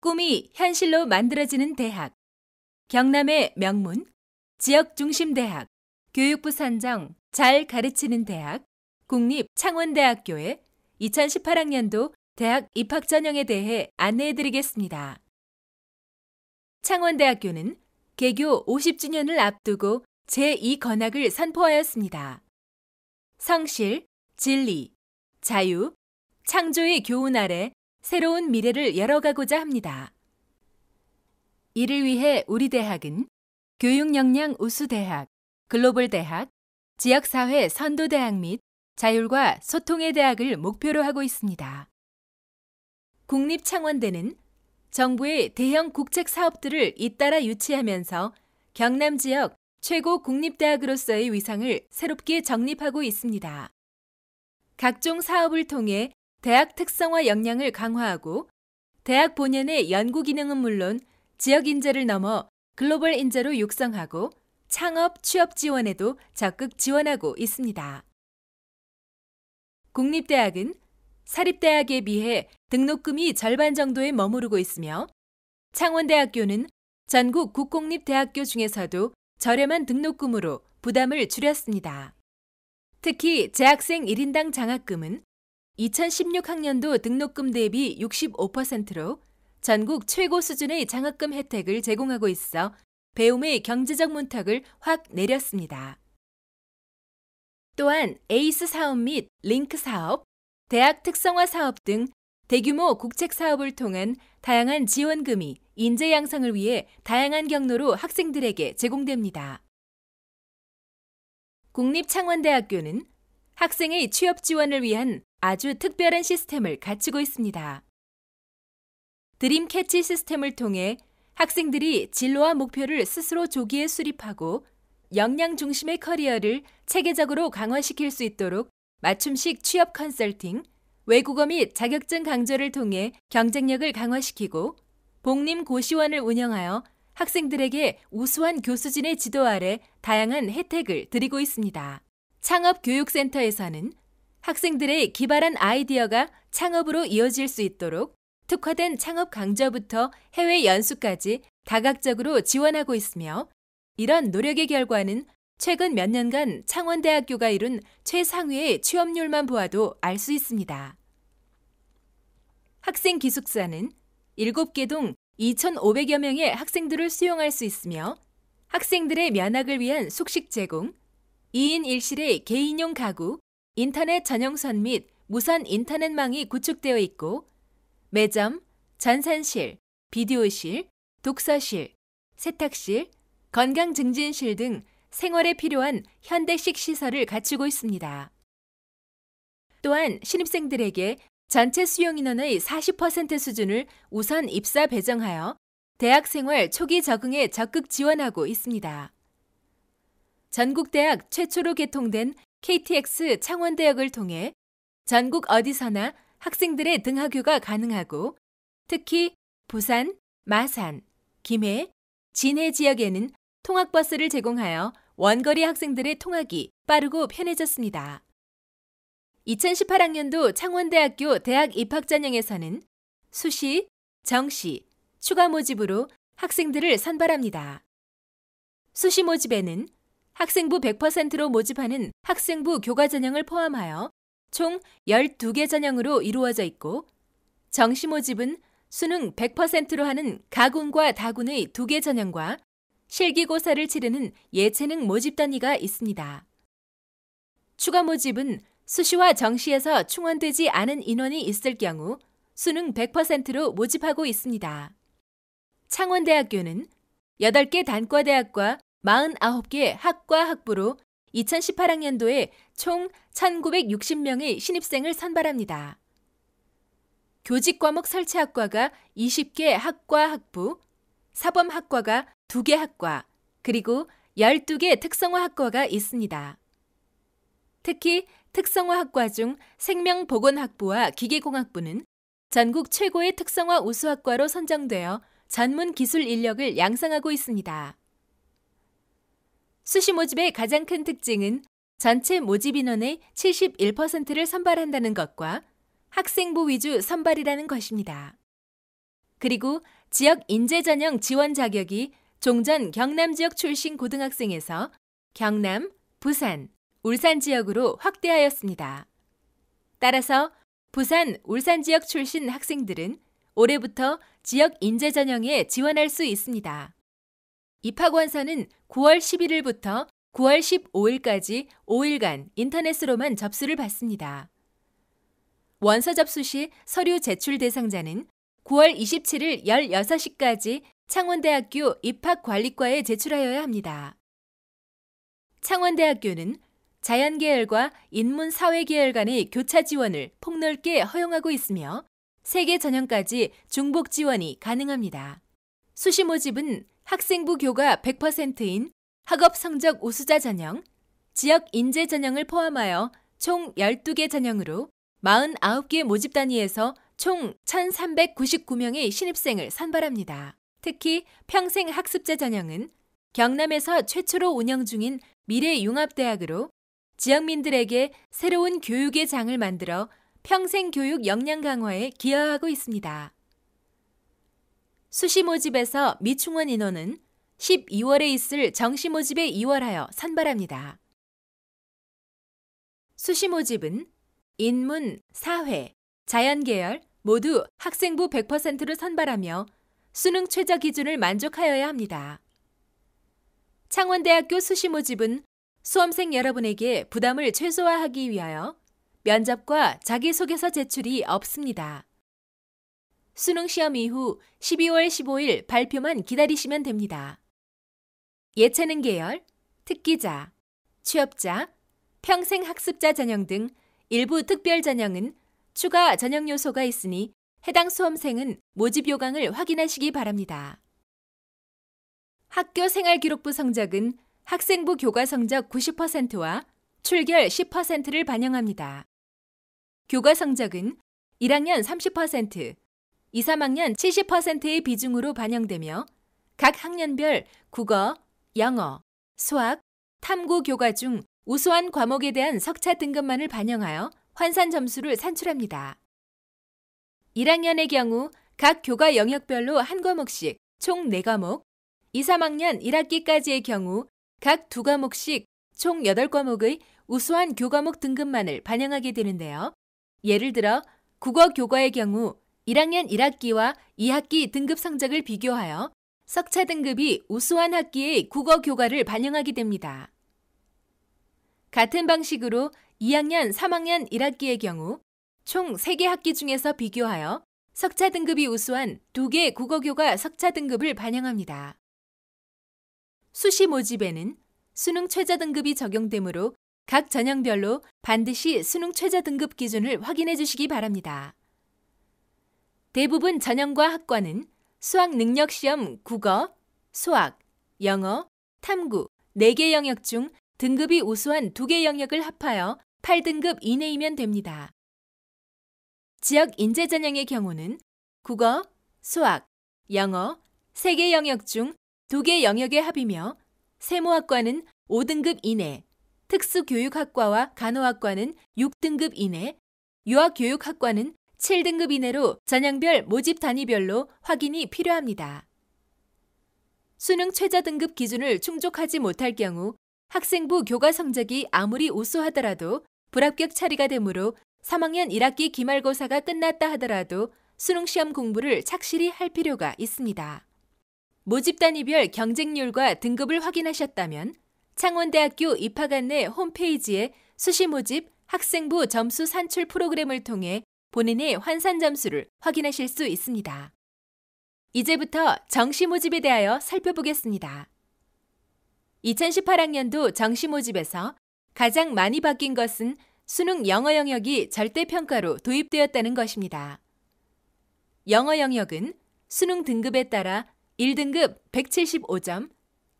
꿈이 현실로 만들어지는 대학. 경남의 명문, 지역 중심 대학, 교육부 산정, 잘 가르치는 대학, 국립 창원대학교의 2018학년도 대학 입학 전형에 대해 안내해 드리겠습니다. 창원대학교는 개교 50주년을 앞두고 제2건학을 선포하였습니다. 성실, 진리, 자유, 창조의 교훈 아래 새로운 미래를 열어가고자 합니다. 이를 위해 우리 대학은 교육역량 우수대학, 글로벌 대학, 지역사회 선도대학 및 자율과 소통의 대학을 목표로 하고 있습니다. 국립창원대는 정부의 대형 국책 사업들을 잇따라 유치하면서 경남 지역 최고 국립대학으로서의 위상을 새롭게 정립하고 있습니다. 각종 사업을 통해 대학 특성화 역량을 강화하고 대학 본연의 연구 기능은 물론 지역 인재를 넘어 글로벌 인재로 육성하고 창업 취업 지원에도 적극 지원하고 있습니다. 국립대학은 사립대학에 비해 등록금이 절반 정도에 머무르고 있으며 창원대학교는 전국 국공립대학교 중에서도 저렴한 등록금으로 부담을 줄였습니다. 특히 재학생 1인당 장학금은 2016학년도 등록금 대비 65%로 전국 최고 수준의 장학금 혜택을 제공하고 있어 배움의 경제적 문턱을 확 내렸습니다. 또한 에이스 사업 및 링크 사업, 대학 특성화 사업 등 대규모 국책 사업을 통한 다양한 지원금이 인재 양성을 위해 다양한 경로로 학생들에게 제공됩니다. 국립창원대학교는 학생의 취업 지원을 위한 아주 특별한 시스템을 갖추고 있습니다. 드림 캐치 시스템을 통해 학생들이 진로와 목표를 스스로 조기에 수립하고 역량 중심의 커리어를 체계적으로 강화시킬 수 있도록 맞춤식 취업 컨설팅, 외국어 및 자격증 강조를 통해 경쟁력을 강화시키고 복림고시원을 운영하여 학생들에게 우수한 교수진의 지도 아래 다양한 혜택을 드리고 있습니다. 창업교육센터에서는 학생들의 기발한 아이디어가 창업으로 이어질 수 있도록 특화된 창업 강좌부터 해외 연수까지 다각적으로 지원하고 있으며 이런 노력의 결과는 최근 몇 년간 창원대학교가 이룬 최상위의 취업률만 보아도 알 수 있습니다. 학생 기숙사는 7개 동 2,500여 명의 학생들을 수용할 수 있으며 학생들의 면학을 위한 숙식 제공, 2인 1실의 개인용 가구, 인터넷 전용선 및 무선 인터넷망이 구축되어 있고 매점, 전산실, 비디오실, 독서실, 세탁실, 건강증진실 등 생활에 필요한 현대식 시설을 갖추고 있습니다. 또한 신입생들에게 전체 수용 인원의 40% 수준을 우선 입사 배정하여 대학생활 초기 적응에 적극 지원하고 있습니다. 전국대학 최초로 개통된 KTX 창원대학을 통해 전국 어디서나 학생들의 등하교가 가능하고 특히 부산, 마산, 김해, 진해 지역에는 통학버스를 제공하여 원거리 학생들의 통학이 빠르고 편해졌습니다. 2018학년도 창원대학교 대학 입학전형에서는 수시, 정시, 추가 모집으로 학생들을 선발합니다. 수시 모집에는 학생부 100%로 모집하는 학생부 교과 전형을 포함하여 총 12개 전형으로 이루어져 있고 정시 모집은 수능 100%로 하는 가군과 다군의 2개 전형과 실기고사를 치르는 예체능 모집 단위가 있습니다. 추가 모집은 수시와 정시에서 충원되지 않은 인원이 있을 경우 수능 100%로 모집하고 있습니다. 창원대학교는 8개 단과대학과 49개 학과 학부로 2018학년도에 총 1,960명의 신입생을 선발합니다. 교직 과목 설치 학과가 20개 학과 학부, 사범 학과가 2개 학과, 그리고 12개 특성화 학과가 있습니다. 특히 특성화 학과 중 생명보건학부와 기계공학부는 전국 최고의 특성화 우수학과로 선정되어 전문 기술 인력을 양성하고 있습니다. 수시 모집의 가장 큰 특징은 전체 모집 인원의 71%를 선발한다는 것과 학생부 위주 선발이라는 것입니다. 그리고 지역 인재 전형 지원 자격이 종전 경남 지역 출신 고등학생에서 경남, 부산, 울산 지역으로 확대하였습니다. 따라서 부산, 울산 지역 출신 학생들은 올해부터 지역 인재 전형에 지원할 수 있습니다. 입학원서는 9월 11일부터 9월 15일까지 5일간 인터넷으로만 접수를 받습니다. 원서 접수 시 서류 제출 대상자는 9월 27일 16시까지 창원대학교 입학관리과에 제출하여야 합니다. 창원대학교는 자연계열과 인문사회계열 간의 교차 지원을 폭넓게 허용하고 있으며 세계 전형까지 중복 지원이 가능합니다. 수시 모집은 학생부 교과 100%인 학업 성적 우수자 전형, 지역 인재 전형을 포함하여 총 12개 전형으로 49개 모집 단위에서 총 1,399명의 신입생을 선발합니다. 특히 평생 학습자 전형은 경남에서 최초로 운영 중인 미래융합대학으로 지역민들에게 새로운 교육의 장을 만들어 평생 교육 역량 강화에 기여하고 있습니다. 수시 모집에서 미충원 인원은 12월에 있을 정시 모집에 이월하여 선발합니다. 수시 모집은 인문, 사회, 자연계열 모두 학생부 100%를 선발하며 수능 최저 기준을 만족하여야 합니다. 창원대학교 수시 모집은 수험생 여러분에게 부담을 최소화하기 위하여 면접과 자기소개서 제출이 없습니다. 수능 시험 이후 12월 15일 발표만 기다리시면 됩니다. 예체능 계열, 특기자, 취업자, 평생 학습자 전형 등 일부 특별 전형은 추가 전형 요소가 있으니 해당 수험생은 모집 요강을 확인하시기 바랍니다. 학교 생활기록부 성적은 학생부 교과 성적 90%와 출결 10%를 반영합니다. 교과 성적은 1학년 30%, 2, 3학년 70%의 비중으로 반영되며 각 학년별 국어, 영어, 수학, 탐구 교과 중 우수한 과목에 대한 석차 등급만을 반영하여 환산 점수를 산출합니다. 1학년의 경우 각 교과 영역별로 한 과목씩 총 4과목, 2, 3학년 1학기까지의 경우 각 두 과목씩 총 8과목의 우수한 교과목 등급만을 반영하게 되는데요. 예를 들어 국어 교과의 경우 1학년 1학기와 2학기 등급 성적을 비교하여 석차 등급이 우수한 학기의 국어 교과를 반영하게 됩니다. 같은 방식으로 2학년, 3학년 1학기의 경우 총 3개 학기 중에서 비교하여 석차 등급이 우수한 2개 국어교과 석차 등급을 반영합니다. 수시 모집에는 수능 최저 등급이 적용되므로 각 전형별로 반드시 수능 최저 등급 기준을 확인해 주시기 바랍니다. 대부분 전형과 학과는 수학 능력 시험 국어, 수학, 영어, 탐구 4개 영역 중 등급이 우수한 2개 영역을 합하여 8등급 이내이면 됩니다. 지역 인재 전형의 경우는 국어, 수학, 영어 3개 영역 중 2개 영역의 합이며 세무학과는 5등급 이내, 특수교육학과와 간호학과는 6등급 이내, 유아교육학과는 7등급 이내로 전형별 모집 단위별로 확인이 필요합니다. 수능 최저 등급 기준을 충족하지 못할 경우 학생부 교과 성적이 아무리 우수하더라도 불합격 처리가 되므로 3학년 1학기 기말고사가 끝났다 하더라도 수능 시험 공부를 착실히 할 필요가 있습니다. 모집 단위별 경쟁률과 등급을 확인하셨다면 창원대학교 입학 안내 홈페이지에 수시 모집 학생부 점수 산출 프로그램을 통해 본인의 환산 점수를 확인하실 수 있습니다. 이제부터 정시 모집에 대하여 살펴보겠습니다. 2018학년도 정시 모집에서 가장 많이 바뀐 것은 수능 영어 영역이 절대평가로 도입되었다는 것입니다. 영어 영역은 수능 등급에 따라 1등급 175점,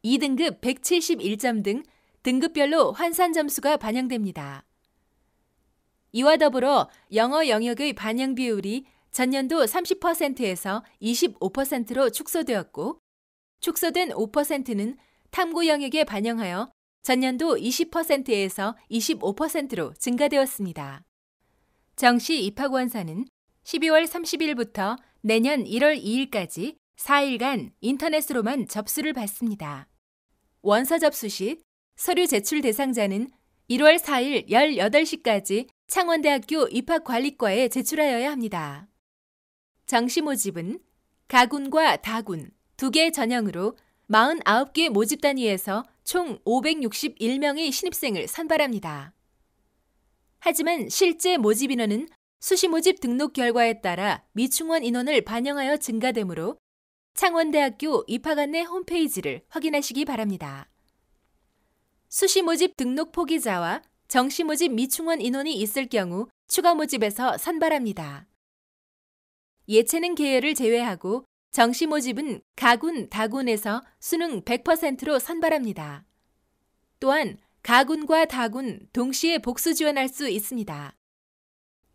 2등급 171점 등 등급별로 환산 점수가 반영됩니다. 이와 더불어 영어 영역의 반영 비율이 전년도 30%에서 25%로 축소되었고, 축소된 5%는 탐구 영역에 반영하여 전년도 20%에서 25%로 증가되었습니다. 정시 입학 원사는 12월 30일부터 내년 1월 2일까지 4일간 인터넷으로만 접수를 받습니다. 원서 접수 시 서류 제출 대상자는 1월 4일 18시까지 창원대학교 입학관리과에 제출하여야 합니다. 정시 모집은 가군과 다군 두개 전형으로 49개 모집 단위에서 총 561명의 신입생을 선발합니다. 하지만 실제 모집 인원은 수시 모집 등록 결과에 따라 미충원 인원을 반영하여 증가되므로 창원대학교 입학안내 홈페이지를 확인하시기 바랍니다. 수시 모집 등록 포기자와 정시 모집 미충원 인원이 있을 경우 추가 모집에서 선발합니다. 예체능 계열을 제외하고 정시 모집은 가군, 다군에서 수능 100%로 선발합니다. 또한 가군과 다군 동시에 복수 지원할 수 있습니다.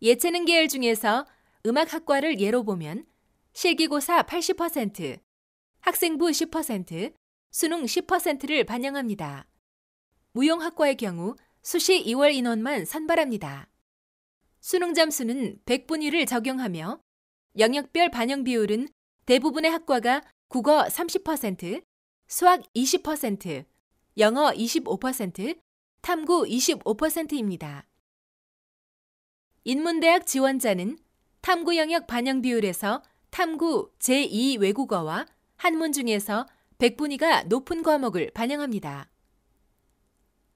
예체능 계열 중에서 음악학과를 예로 보면 실기고사 80%, 학생부 10%, 수능 10%를 반영합니다. 무용학과의 경우 수시 2월 인원만 선발합니다. 수능 점수는 100분위를 적용하며 영역별 반영 비율은 대부분의 학과가 국어 30%, 수학 20%, 영어 25%, 탐구 25%입니다. 인문대학 지원자는 탐구 영역 반영 비율에서 탐구 제2 외국어와 한문 중에서 100분위가 높은 과목을 반영합니다.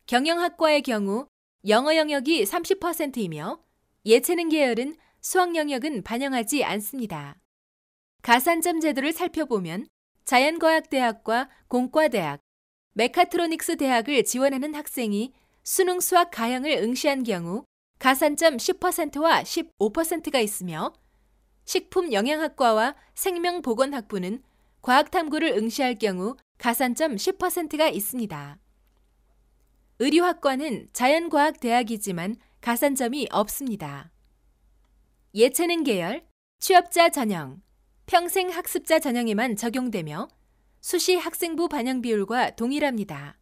경영학과의 경우 영어 영역이 30%이며 예체능 계열은 수학 영역은 반영하지 않습니다. 가산점 제도를 살펴보면 자연과학대학과 공과대학, 메카트로닉스 대학을 지원하는 학생이 수능 수학 가형을 응시한 경우 가산점 10%와 15%가 있으며 식품영양학과와 생명보건학부는 과학탐구를 응시할 경우 가산점 10%가 있습니다. 의류학과는 자연과학대학이지만 가산점이 없습니다. 예체능 계열, 취업자 전형, 평생 학습자 전형에만 적용되며 수시 학생부 반영 비율과 동일합니다.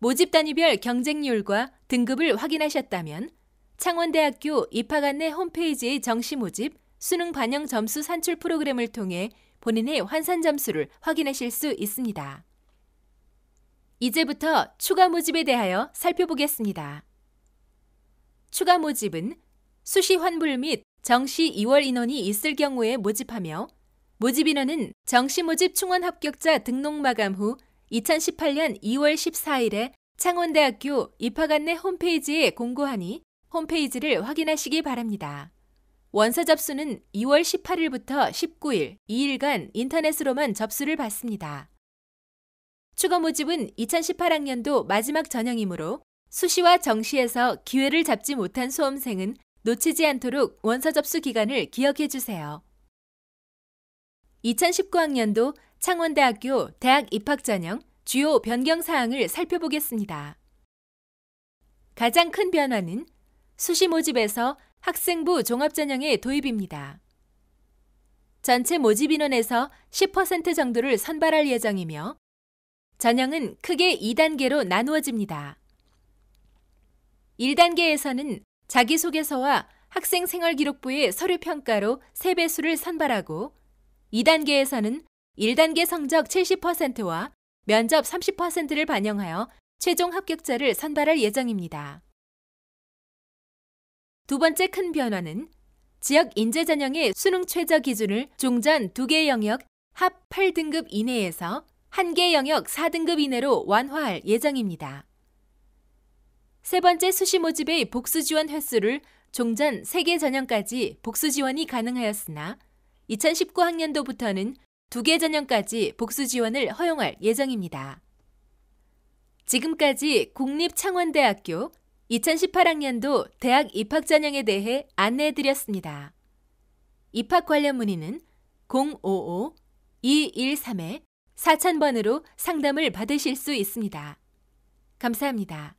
모집 단위별 경쟁률과 등급을 확인하셨다면 창원대학교 입학 안내 홈페이지의 정시 모집 수능 반영 점수 산출 프로그램을 통해 본인의 환산 점수를 확인하실 수 있습니다. 이제부터 추가 모집에 대하여 살펴보겠습니다. 추가 모집은 수시 환불 및 정시 2월 인원이 있을 경우에 모집하며 모집 인원은 정시 모집 충원 합격자 등록 마감 후 2018년 2월 14일에 창원대학교 입학 안내 홈페이지에 공고하니 홈페이지를 확인하시기 바랍니다. 원서 접수는 2월 18일부터 19일 2일간 인터넷으로만 접수를 받습니다. 추가 모집은 2018학년도 마지막 전형이므로 수시와 정시에서 기회를 잡지 못한 수험생은 놓치지 않도록 원서 접수 기간을 기억해 주세요. 2019학년도 창원대학교 대학 입학 전형 주요 변경 사항을 살펴보겠습니다. 가장 큰 변화는 수시 모집에서 학생부 종합전형의 도입입니다. 전체 모집 인원에서 10% 정도를 선발할 예정이며 전형은 크게 2단계로 나누어집니다. 1단계에서는 자기소개서와 학생 생활 기록부의 서류 평가로 세배수를 선발하고 2단계에서는 1단계 성적 70%와 면접 30%를 반영하여 최종 합격자를 선발할 예정입니다. 두 번째 큰 변화는 지역 인재 전형의 수능 최저 기준을 종전 2개 영역 합 8등급 이내에서 한개 영역 4등급 이내로 완화할 예정입니다. 세 번째 수시 모집의 복수 지원 횟수를 종전 3개 전형까지 복수 지원이 가능하였으나 2019학년도부터는 2개 전형까지 복수 지원을 허용할 예정입니다. 지금까지 국립창원대학교 2018학년도 대학 입학 전형에 대해 안내해 드렸습니다. 입학 관련 문의는 055 213에 사천번으로 상담을 받으실 수 있습니다. 감사합니다.